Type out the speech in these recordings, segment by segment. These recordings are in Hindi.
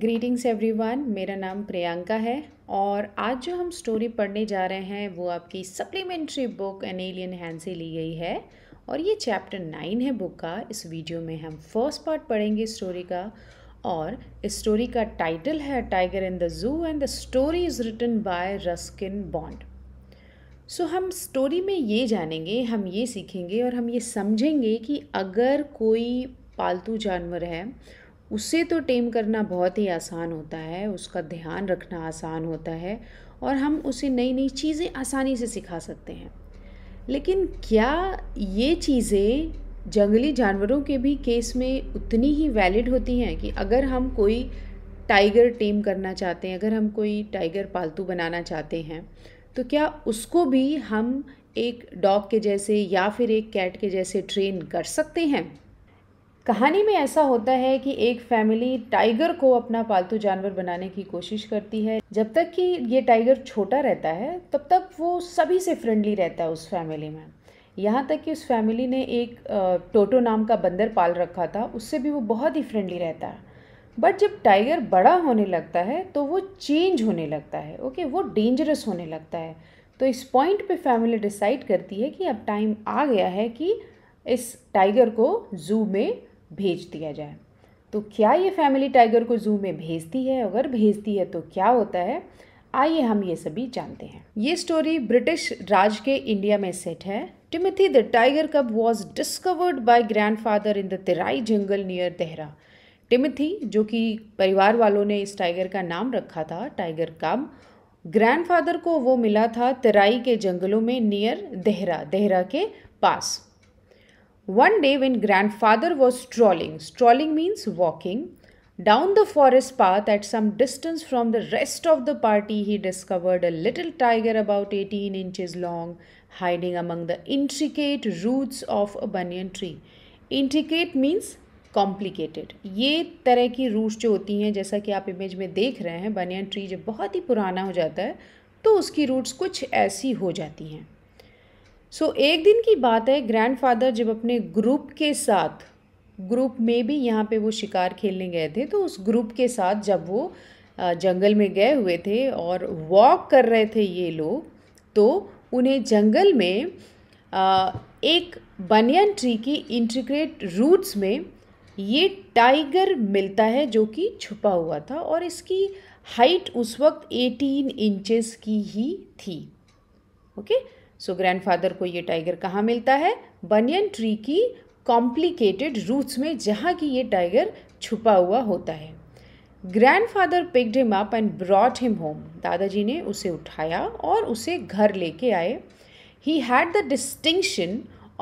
ग्रीटिंग्स एवरीवन मेरा नाम प्रियंका है और आज जो हम स्टोरी पढ़ने जा रहे हैं वो आपकी supplementary book an alien hand से ली गई है और ये चैप्टर नाइन है बुक का इस वीडियो में हम फर्स्ट पार्ट पढ़ेंगे स्टोरी का और इस स्टोरी का टाइटल है tiger in the zoo and the story is written by Ruskin Bond so so, हम स्टोरी में ये जानेंगे हम ये सीखेंगे और हम ये समझेंगे कि अगर कोई पालतू जानवर है उससे तो टेम करना बहुत ही आसान होता है उसका ध्यान रखना आसान होता है और हम उसे नई नई चीज़ें आसानी से सिखा सकते हैं लेकिन क्या ये चीज़ें जंगली जानवरों के भी केस में उतनी ही वैलिड होती हैं कि अगर हम कोई टाइगर टेम करना चाहते हैं अगर हम कोई टाइगर पालतू बनाना चाहते हैं तो क्या उसको भी हम एक डॉग के जैसे या फिर एक कैट के जैसे ट्रेन कर सकते हैं कहानी में ऐसा होता है कि एक फैमिली टाइगर को अपना पालतू जानवर बनाने की कोशिश करती है जब तक कि ये टाइगर छोटा रहता है तब तक वो सभी से फ्रेंडली रहता है उस फैमिली में यहाँ तक कि उस फैमिली ने एक टोटो नाम का बंदर पाल रखा था उससे भी वो बहुत ही फ्रेंडली रहता है बट जब टाइगर बड़ा होने लगता है तो वो चेंज होने लगता है ओके वो डेंजरस होने लगता है तो इस पॉइंट पे फैमिली डिसाइड करती है कि अब टाइम आ गया है कि इस टाइगर को जू में भेज दिया जाए तो क्या ये फैमिली टाइगर को जू में भेजती है अगर भेजती है तो क्या होता है आइए हम ये सभी जानते हैं ये स्टोरी ब्रिटिश राज के इंडिया में सेट है Timothy the tiger cub was discovered by grandfather in the Terai jungle near Dehra Timothy जो कि परिवार वालों ने इस टाइगर का नाम रखा था टाइगर कब ग्रैंडफादर को वो मिला था तराई के जंगलों में नियर देहरा देहरा के पास One day, when grandfather was strolling, strolling means walking, down the forest path at some distance from the rest of the party, he discovered a little tiger about 18 inches long hiding among the intricate roots of a banyan tree. Intricate means complicated ये तरह की रूट्स जो होती हैं जैसा कि आप इमेज में देख रहे हैं बनियन ट्री जब बहुत ही पुराना हो जाता है तो उसकी रूट्स कुछ ऐसी हो जाती हैं सो so, एक दिन की बात है ग्रैंडफादर जब अपने ग्रुप के साथ ग्रुप में भी यहाँ पे वो शिकार खेलने गए थे तो उस ग्रुप के साथ जब वो जंगल में गए हुए थे और वॉक कर रहे थे ये लोग तो उन्हें जंगल में एक बनियन ट्री की इंटीग्रेट रूट्स में ये टाइगर मिलता है जो कि छुपा हुआ था और इसकी हाइट उस वक्त 18 इंचेस की ही थी okay okay? So so, grandfather को ये टाइगर कहाँ मिलता है बनियन ट्री की कॉम्प्लिकेटेड रूट्स में जहाँ की ये टाइगर छुपा हुआ होता है grandfather picked him up and brought him home दादाजी ने उसे उठाया और उसे घर लेके आए he had the distinction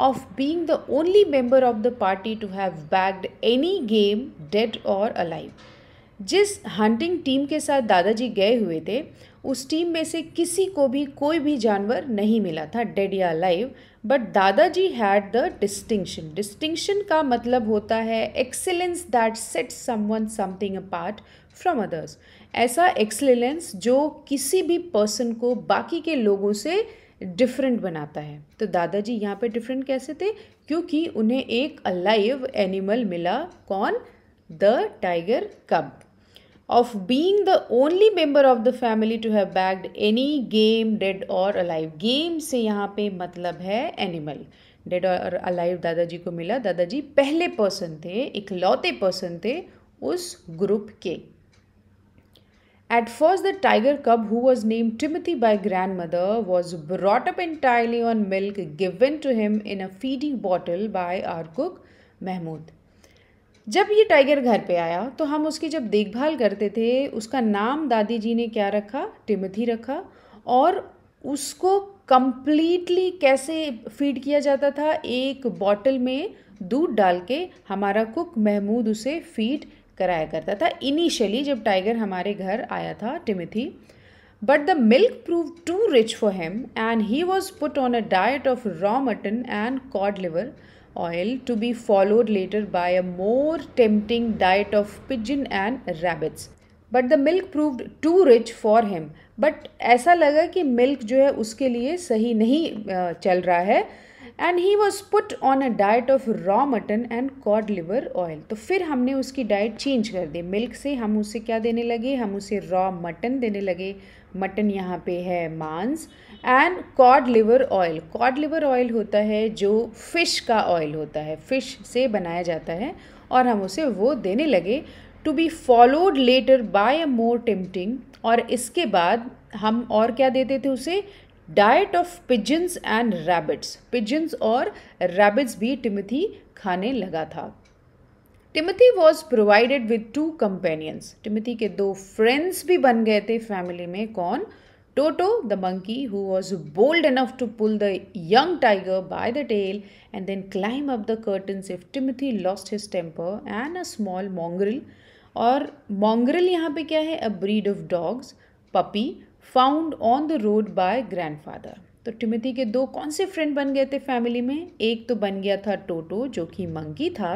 of being the only member of the party to have bagged any game dead और अलाइव जिस हंटिंग टीम के साथ दादाजी गए हुए थे उस टीम में से किसी को भी कोई भी जानवर नहीं मिला था डेड या लाइव बट दादाजी हैड द डिस्टिंक्शन डिस्टिंक्शन का मतलब होता है excellence that set someone something apart from others ऐसा एक्सेलेंस जो किसी भी पर्सन को बाकी के लोगों से डिफरेंट बनाता है तो दादाजी यहाँ पे डिफरेंट कैसे थे क्योंकि उन्हें एक अलाइव एनिमल मिला कौन the tiger cub. Of being the only member of the family to have bagged any game, dead or alive. Game से यहाँ पे मतलब है animal. डेड और अलाइव दादाजी को मिला दादाजी पहले पर्सन थे इकलौते पर्सन थे उस ग्रुप के At first, the tiger cub, who was named Timothy by grandmother, was brought up entirely on milk given to him in a feeding bottle by our cook Mahmood. जब ये टाइगर घर पे आया तो हम उसकी जब देखभाल करते थे उसका नाम दादी जी ने क्या रखा टिमथी रखा और उसको कम्प्लीटली कैसे फीड किया जाता था एक बॉटल में दूध डाल के हमारा कुक महमूद उसे फीड कराया करता था इनिशियली जब टाइगर हमारे घर आया था Timothy but the milk prove too rich for him and he was put on a diet of raw mutton and cod liver oil to be followed later by a more tempting diet of pigeon and rabbits but the milk proved too rich for him but ऐसा लगा कि मिल्क जो है उसके लिए सही नहीं चल रहा है and he was put on a diet of raw mutton and cod liver oil तो फिर हमने उसकी डाइट चेंज कर दी मिल्क से हम उसे क्या देने लगे हम उसे रॉ मटन देने लगे मटन यहाँ पे है मांस and cod liver oil cod liver oil होता है जो फ़िश का ऑयल होता है फ़िश से बनाया जाता है और हम उसे वो देने लगे to be followed later by a more tempting और इसके बाद हम और क्या देते थे उसे diet of pigeons and rabbits pigeons और रैबिट्स भी टिमथी खाने लगा था Timothy was provided with two companions Timothy के दो फ्रेंड्स भी बन गए थे फैमिली में कौन Toto the monkey who was bold enough to pull the young tiger by the tail and then climb up the curtains if Timothy lost his temper and a small mongrel और मोंगरिल यहाँ पे क्या है a breed of dogs puppy found on the road by grandfather तो टिमथी के दो कौन से फ्रेंड बन गए थे फैमिली में एक तो बन गया था टोटो जो कि मंकी था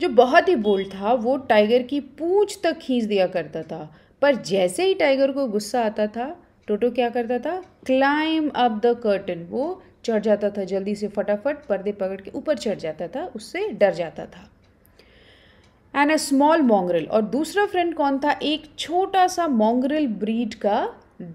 जो बहुत ही बोल्ड था वो टाइगर की पूँछ तक खींच दिया करता था पर जैसे ही टाइगर को गुस्सा आता था टोटो क्या करता था क्लाइम अप द कर्टन वो चढ़ जाता था जल्दी से फटाफट पर्दे पकड़ के ऊपर चढ़ जाता था उससे डर जाता था एंड अ स्मॉल मोंगरल और दूसरा फ्रेंड कौन था एक छोटा सा मोंगरल ब्रीड का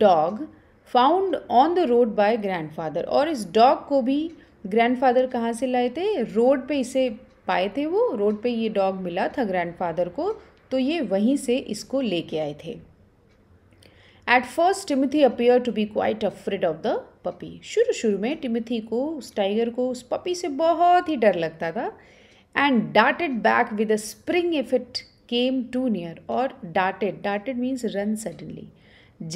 dog found on the road by grandfather और इस डॉग को भी ग्रैंडफादर कहाँ से लाए थे रोड पे इसे पाए थे वो रोड पे ये डॉग मिला था ग्रैंडफादर को तो ये वहीं से इसको लेके आए थे at first Timothy appear to be quite afraid of the puppy शुरू शुरू में टिमिथी को उस टाइगर को उस पपी से बहुत ही डर लगता था and dated back with a spring if it came to near और dated dated means run suddenly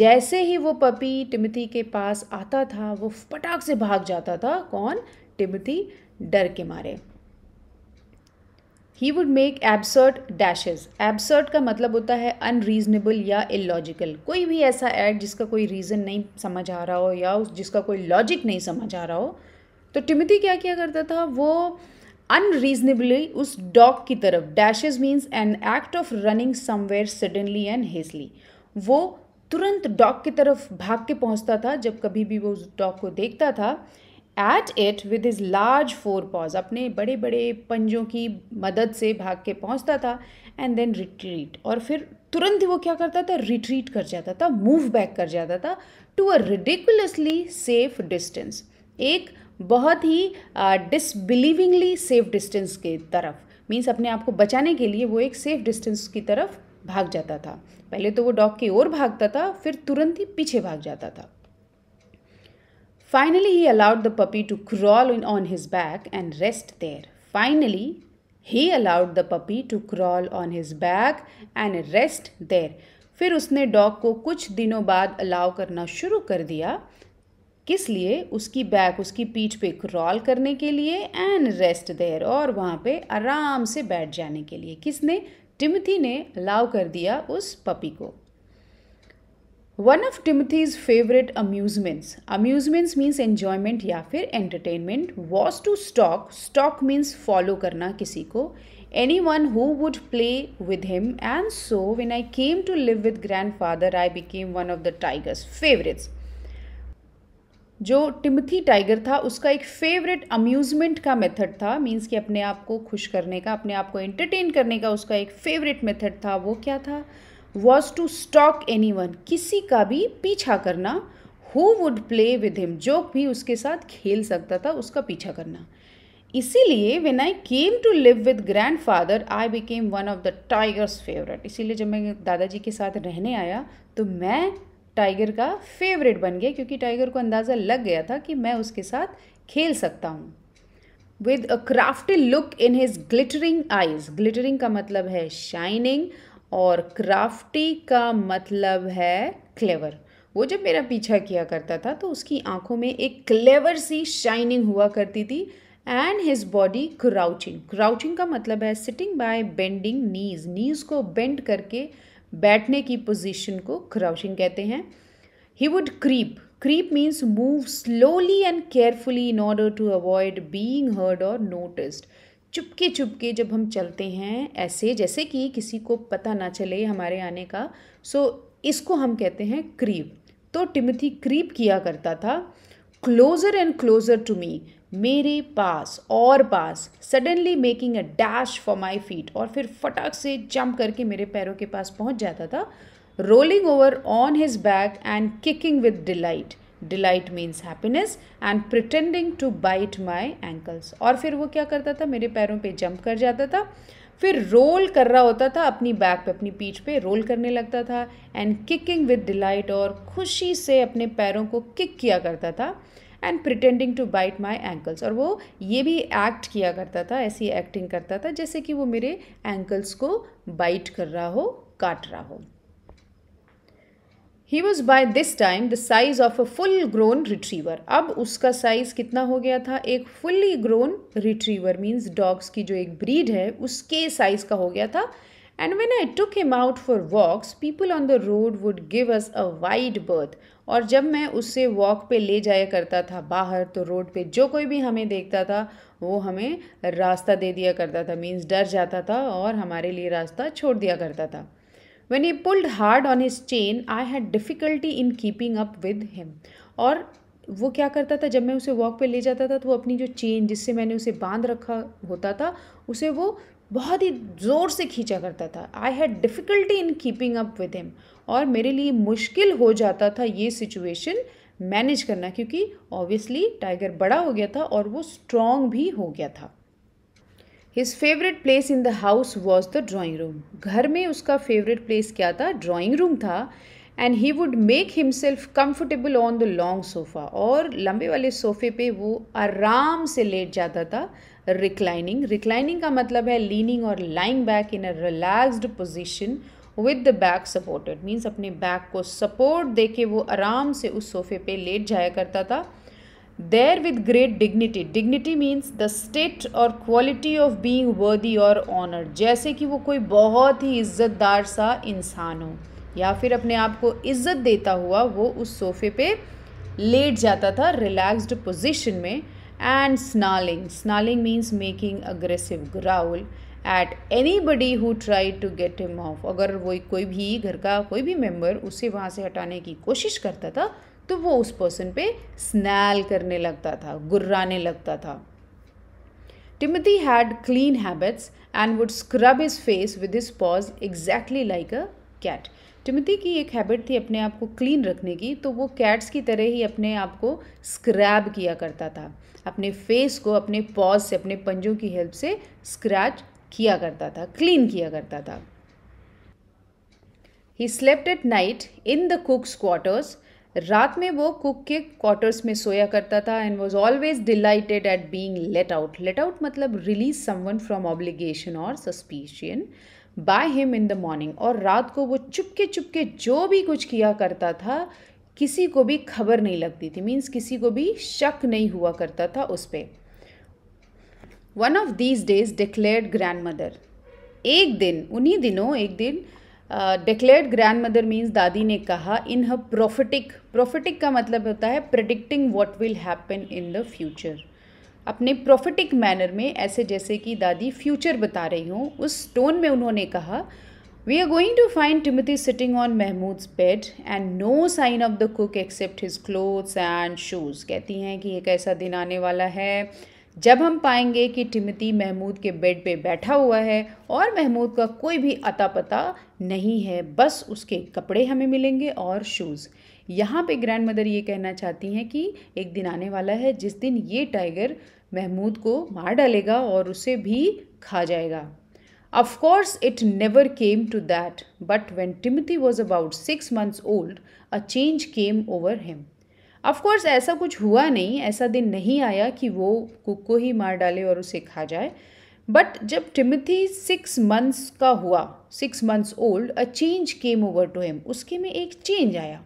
जैसे ही वो पपी टिमिथी के पास आता था वो फटाक से भाग जाता था कौन टिमिथी डर के मारे ही would make abrupt dashes abrupt का मतलब होता है अनरीजनेबल या इलॉजिकल कोई भी ऐसा ऐड जिसका कोई रीज़न नहीं समझ आ रहा हो या उस जिसका कोई लॉजिक नहीं समझ आ रहा हो तो टिमिथी क्या किया करता था वो अनरीजनेबली उस डॉग की तरफ dashes means an act of running somewhere suddenly and hastily वो तुरंत डॉग की तरफ भाग के पहुंचता था जब कभी भी वो उस डॉग को देखता था at it with his large forepaws अपने बड़े बड़े पंजों की मदद से भाग के पहुंचता था एंड देन रिट्रीट और फिर तुरंत ही वो क्या करता था रिट्रीट कर जाता था मूव बैक कर जाता था to a ridiculously safe distance एक बहुत ही डिसबिलीविंगली सेफ डिस्टेंस के तरफ मीन्स अपने आप को बचाने के लिए वो एक सेफ डिस्टेंस की तरफ भाग जाता था पहले तो वो डॉग की ओर भागता था फिर तुरंत ही पीछे भाग जाता था Finally, he allowed the puppy to crawl in on his back and rest there. Finally, he allowed the puppy to crawl on his back and rest there. फिर उसने डॉग को कुछ दिनों बाद अलाउ करना शुरू कर दिया किस लिए उसकी बैक उसकी पीठ पे क्रॉल करने के लिए एंड रेस्ट देर और वहाँ पे आराम से बैठ जाने के लिए किसने टिमथी ने अलाउ कर दिया उस पपी को one of Timothy's favourite amusements amusements means enjoyment या फिर entertainment was to stalk stalk means follow करना किसी को anyone who would play with him and so when I came to live with grandfather I became one of the tiger's favourites जो टिमथी टाइगर था उसका एक फेवरेट अम्यूज़मेंट का मेथड था मीन्स कि अपने आप को खुश करने का अपने आप को एंटरटेन करने का उसका एक फेवरेट मेथड था वो क्या था was to stalk anyone किसी का भी पीछा करना who would play with him जो भी उसके साथ खेल सकता था उसका पीछा करना इसीलिए when I came to live with grandfather I became one of the tiger's favourite इसीलिए जब मैं दादाजी के साथ रहने आया तो मैं टाइगर का फेवरेट बन गया क्योंकि टाइगर को अंदाज़ा लग गया था कि मैं उसके साथ खेल सकता हूँ with a crafty look in his glittering eyes glittering का मतलब है शाइनिंग और क्राफ्टी का मतलब है क्लेवर वो जब मेरा पीछा किया करता था तो उसकी आंखों में एक क्लेवर सी शाइनिंग हुआ करती थी and his body crouching crouching का मतलब है sitting by bending knees knees को बेंड करके बैठने की पोजीशन को क्राउचिंग कहते हैं he would creep creep means move slowly and carefully in order to avoid being heard और नोटिस्ड चुपके चुपके जब हम चलते हैं ऐसे जैसे कि किसी को पता ना चले हमारे आने का सो इसको हम कहते हैं क्रीप तो टिमथी क्रीप किया करता था closer and closer to me मेरे पास और पास suddenly making a dash for my feet और फिर फटाक से जंप करके मेरे पैरों के पास पहुंच जाता था rolling over on his back and kicking with delight delight means happiness and pretending to bite my ankles और फिर वो क्या करता था मेरे पैरों पे जंप कर जाता था फिर रोल कर रहा होता था अपनी बैक पे अपनी पीठ पे रोल करने लगता था एंड किकिंग विद डिलाइट और खुशी से अपने पैरों को किक किया करता था and pretending to bite my ankles और वो ये भी एक्ट किया करता था ऐसी एक्टिंग करता था जैसे कि वो मेरे एंकल्स को बाइट कर रहा हो काट रहा हो he was by this time the size of a full grown retriever अब उसका साइज कितना हो गया था एक fully grown retriever means dogs की जो एक ब्रीड है उसके साइज का हो गया था and when I took him out for walks people on the road would give us a wide berth और जब मैं उससे वॉक पे ले जाया करता था बाहर तो रोड पे जो कोई भी हमें देखता था वो हमें रास्ता दे दिया करता था मीन्स डर जाता था और हमारे लिए रास्ता छोड़ दिया करता था When he pulled hard on his chain, I had difficulty in keeping up with him. और वो क्या करता था जब मैं उसे वॉक पे ले जाता था तो वो अपनी जो चेन जिससे मैंने उसे बांध रखा होता था उसे वो बहुत ही ज़ोर से खींचा करता था I had difficulty in keeping up with him और मेरे लिए मुश्किल हो जाता था ये सिचुएशन मैनेज करना क्योंकि ऑब्वियसली टाइगर बड़ा हो गया था और वो स्ट्रॉन्ग भी हो गया था his favourite place in the house was the drawing room घर में उसका फेवरेट प्लेस क्या था ड्राॅइंग रूम था and he would make himself comfortable on the long sofa और लंबे वाले सोफ़े पे वो आराम से लेट जाता था रिक्लाइनिंग रिक्लाइनिंग का मतलब है लीनिंग और lying back in a relaxed position with the back supported means अपने बैक को सपोर्ट दे के वो आराम से उस सोफ़े पे लेट जाया करता था there with great dignity dignity means the state or quality of being worthy or honored जैसे कि वो कोई बहुत ही इज़्ज़तदार सा इंसान हो या फिर अपने आप को इज़्ज़त देता हुआ वो उस सोफे पे लेट जाता था रिलैक्स्ड पोजीशन में and snarling snarling means making aggressive growl at anybody who try to get him off अगर वो कोई भी घर का कोई भी मेम्बर उसे वहाँ से हटाने की कोशिश करता था तो वो उस पर्सन पे स्नैल करने लगता था गुर्राने लगता था Timothy had clean habits and would scrub his face with his paws exactly like a cat Timothy की एक हैबिट थी अपने आप को क्लीन रखने की तो वो कैट्स की तरह ही अपने आप को स्क्रैब किया करता था अपने फेस को अपने पॉज से अपने पंजों की हेल्प से स्क्रैच किया करता था क्लीन किया करता था he slept at night in the cook's quarters रात में वो कुक के क्वार्टर्स में सोया करता था and was always delighted at being let out let out मतलब रिलीज समवन फ्रॉम ऑब्लिगेशन और suspicion by him in the morning और रात को वो चुपके चुपके जो भी कुछ किया करता था किसी को भी खबर नहीं लगती थी मीन्स किसी को भी शक नहीं हुआ करता था उस पर one of these days declared grandmother एक दिन उन्हीं दिनों एक दिन डिक्लेयर्ड ग्रैंड मदर मीन्स दादी ने कहा इन हर प्रोफिटिक प्रोफिटिक का मतलब होता है predicting what will happen in the future अपने प्रोफिटिक मैनर में ऐसे जैसे कि दादी फ्यूचर बता रही हूँ उस टोन में उन्होंने कहा we are going to find Timothy sitting on Mahmood's bed and no sign of the cook except his clothes and shoes कहती हैं कि एक ऐसा दिन आने वाला है जब हम पाएंगे कि टिमती महमूद के बेड पे बैठा हुआ है और महमूद का कोई भी अता पता नहीं है बस उसके कपड़े हमें मिलेंगे और शूज़ यहाँ पे ग्रैंड मदर ये कहना चाहती हैं कि एक दिन आने वाला है जिस दिन ये टाइगर महमूद को मार डालेगा और उसे भी खा जाएगा Of course, it never came to that, but when Timothy was about six months old, a change came over him. Of course ऐसा कुछ हुआ नहीं ऐसा दिन नहीं आया कि वो कुक को ही मार डाले और उसे खा जाए बट जब टिमिथी सिक्स मंथ्स का हुआ six months old a change came over to him उसके में एक चेंज आया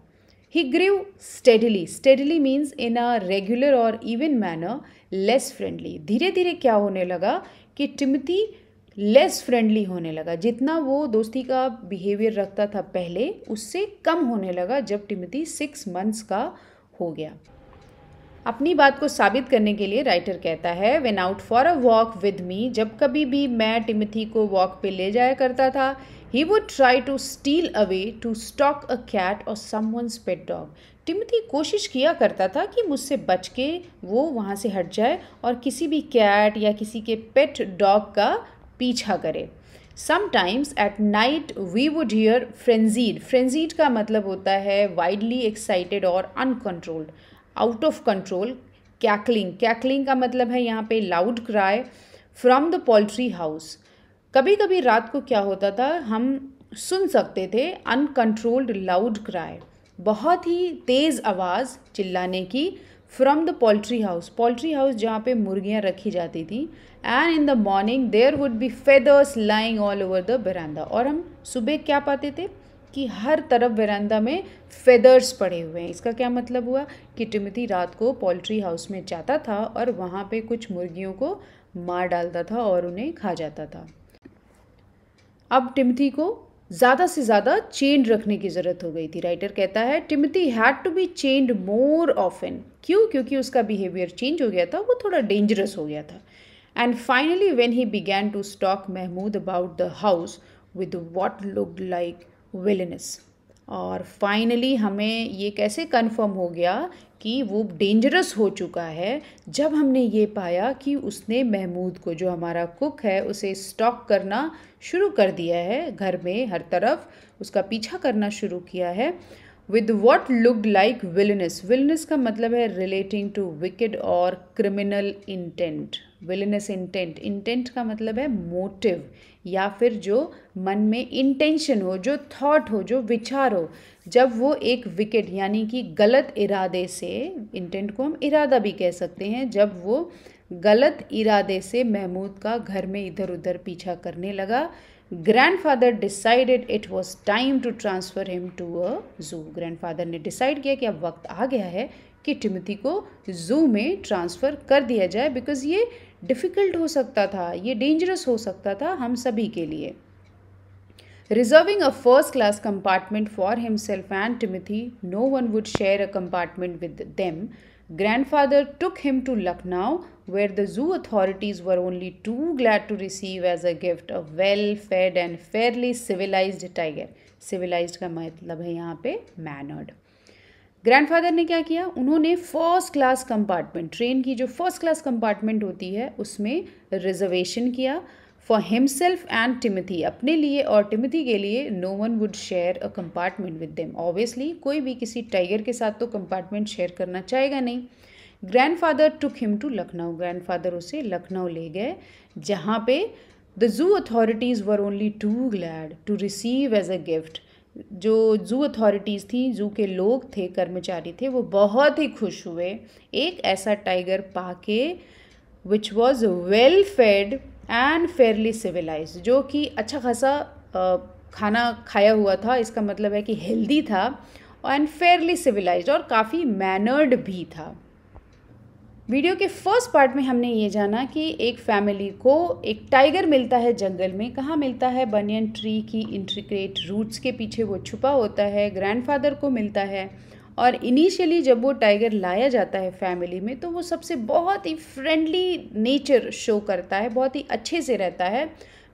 he grew steadily steadily means in a regular और इवन मैनर लेस फ्रेंडली धीरे धीरे क्या होने लगा कि टिमिथी लेस फ्रेंडली होने लगा जितना वो दोस्ती का बिहेवियर रखता था पहले उससे कम होने लगा जब टिमिथी सिक्स मंथ्स का हो गया अपनी बात को साबित करने के लिए राइटर कहता है when out for a walk with me जब कभी भी मैं टिमथी को वॉक पे ले जाया करता था he would try to steal away to stalk a cat और someone pet dog Timothy कोशिश किया करता था कि मुझसे बच के वो वहाँ से हट जाए और किसी भी कैट या किसी के पेट डॉग का पीछा करे sometimes at night we would hear frenzied frenzied का मतलब होता है वाइडली एक्साइटेड और uncontrolled out of control cackling cackling का मतलब है यहाँ पे loud cry from the poultry house कभी कभी रात को क्या होता था हम सुन सकते थे अनकंट्रोल्ड लाउड क्राई बहुत ही तेज़ आवाज़ चिल्लाने की from the poultry house poultry house जहाँ पे मुर्गियाँ रखी जाती थी and in the morning there would be feathers lying all over the veranda और हम सुबह क्या पाते थे कि हर तरफ बरांडा में फेदर्स पड़े हुए हैं इसका क्या मतलब हुआ कि टिमती रात को पोल्ट्री हाउस में जाता था और वहाँ पे कुछ मुर्गियों को मार डालता था और उन्हें खा जाता था अब टिमथी को ज़्यादा से ज़्यादा चेंड रखने की ज़रूरत हो गई थी राइटर कहता है Timothy had to be chained more often क्यों क्योंकि उसका बिहेवियर चेंज हो गया था वो थोड़ा डेंजरस हो गया था And finally, when he began to stalk Mahmood about the house with what looked like villainous. और फाइनली हमें ये कैसे कंफर्म हो गया कि वो डेंजरस हो चुका है जब हमने ये पाया कि उसने महमूद को जो हमारा कुक है उसे स्टॉक करना शुरू कर दिया है घर में हर तरफ उसका पीछा करना शुरू किया है with what look like villainous villainous का मतलब है रिलेटिंग टू विकेड और criminal intent villainous intent intent का मतलब है मोटिव या फिर जो मन में इंटेंशन हो जो थॉट हो जो विचार हो जब वो एक विकेट यानी कि गलत इरादे से इंटेंट को हम इरादा भी कह सकते हैं जब वो गलत इरादे से महमूद का घर में इधर उधर पीछा करने लगा grandfather decided it was time to transfer him to a zoo grandfather ने डिसाइड किया कि अब वक्त आ गया है कि टिमोथी को जू में ट्रांसफ़र कर दिया जाए बिकॉज़ ये डिफ़िकल्ट हो सकता था ये डेंजरस हो सकता था हम सभी के लिए Reserving a first class compartment for himself and Timothy, no one would share a compartment with them. Grandfather took him to Lucknow, where the zoo authorities were only too glad to receive as a gift a well fed and fairly civilized tiger civilized का मतलब है यहाँ पे mannered ग्रैंडफादर ने क्या किया उन्होंने फर्स्ट क्लास कंपार्टमेंट ट्रेन की जो फर्स्ट क्लास कंपार्टमेंट होती है उसमें रिजर्वेशन किया फॉर हिमसेल्फ एंड टिमथी अपने लिए और टिमथी के लिए no one would share a compartment with them obviously कोई भी किसी टाइगर के साथ तो कंपार्टमेंट शेयर करना चाहेगा नहीं grandfather took him to Lucknow grandfather उसे लखनऊ ले गए जहाँ पे the zoo authorities were only too glad to receive as a gift जो जू अथॉरिटीज़ थी जू के लोग थे कर्मचारी थे वो बहुत ही खुश हुए एक ऐसा टाइगर पाके which was well fed and fairly civilised जो कि अच्छा खासा खाना खाया हुआ था इसका मतलब है कि हेल्दी था एंड फेयरली सिविलाइज और काफ़ी मैनर्ड भी था वीडियो के फर्स्ट पार्ट में हमने ये जाना कि एक फैमिली को एक टाइगर मिलता है जंगल में कहाँ मिलता है बनियन ट्री की इंट्रिक्रेट रूट्स के पीछे वो छुपा होता है ग्रैंडफादर को मिलता है और इनिशियली जब वो टाइगर लाया जाता है फैमिली में तो वो सबसे बहुत ही फ्रेंडली नेचर शो करता है बहुत ही अच्छे से रहता है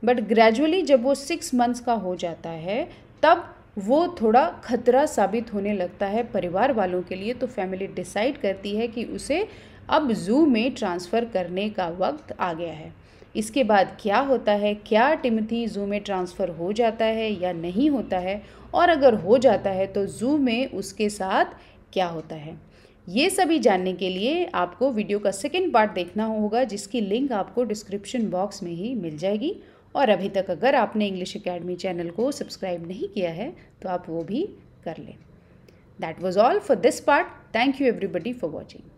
बट ग्रेजुअली जब वो सिक्स मंथ्स का हो जाता है तब वो थोड़ा खतरा साबित होने लगता है परिवार वालों के लिए तो फैमिली डिसाइड करती है कि उसे अब जू में ट्रांसफ़र करने का वक्त आ गया है इसके बाद क्या होता है क्या टिमथी जू में ट्रांसफ़र हो जाता है या नहीं होता है और अगर हो जाता है तो जू में उसके साथ क्या होता है ये सभी जानने के लिए आपको वीडियो का सेकेंड पार्ट देखना होगा जिसकी लिंक आपको डिस्क्रिप्शन बॉक्स में ही मिल जाएगी और अभी तक अगर आपने इंग्लिश अकेडमी चैनल को सब्सक्राइब नहीं किया है तो आप वो भी कर लें that was all for this part thank you everybody for watching